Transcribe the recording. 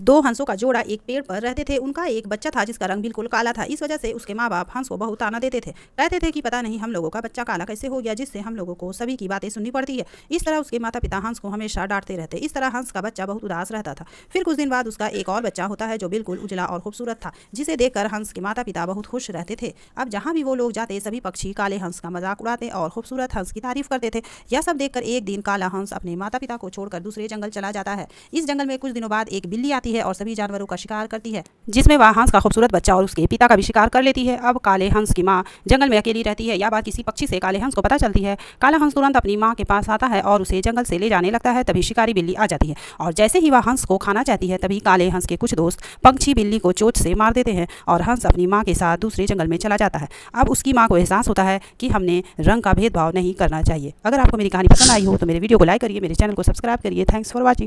दो हंसों का जोड़ा एक पेड़ पर रहते थे उनका एक बच्चा था जिसका रंग बिल्कुल काला था इस वजह से उसके माँ बाप हंस को बहुत आना देते थे कहते थे कि पता नहीं हम लोगों का बच्चा काला कैसे हो गया जिससे हम लोगों को सभी की बातें सुननी पड़ती है इस तरह उसके माता पिता हंस को हमेशा डांटते रहते इस तरह हंस का बच्चा बहुत उदास रहता था फिर कुछ दिन बाद उसका एक और बच्चा होता है जो बिल्कुल उजला और खूबसूरत था जिसे देखकर हंस के माता पिता बहुत खुश रहते थे अब जहाँ भी वो लोग जाते सभी पक्षी काले हंस का मजाक उड़ाते और खूबसूरत हंस की तारीफ करते थे यह सब देखकर एक दिन काला हंस अपने माता पिता को छोड़कर दूसरे जंगल चला जाता है इस जंगल में कुछ दिनों बाद एक बिल्ली आती जाती है और सभी जानवरों का शिकार करती है जिसमें वह हंस का खूबसूरत बच्चा और उसके पिता का भी शिकार कर लेती है अब काले हंस की माँ जंगल में अकेली रहती है या बात किसी पक्षी से काले हंस को पता चलती है काला हंस तुरंत अपनी माँ के पास आता है और उसे जंगल से ले जाने लगता है तभी शिकारी बिल्ली आ जाती है और जैसे ही वह हंस को खाना चाहती है तभी काले हंस के कुछ दोस्त पक्षी बिल्ली को चोट से मार देते हैं और हंस अपनी माँ के साथ दूसरे जंगल में चला जाता है अब उसकी माँ को एहसास होता है कि हमने रंग का भेदभाव नहीं करना चाहिए अगर आपको मेरी कहानी पसंद आई हो तो मेरे वीडियो को लाइक करिए मेरे चैनल को सब्सक्राइब करिए थैंक्स फॉर वॉचिंग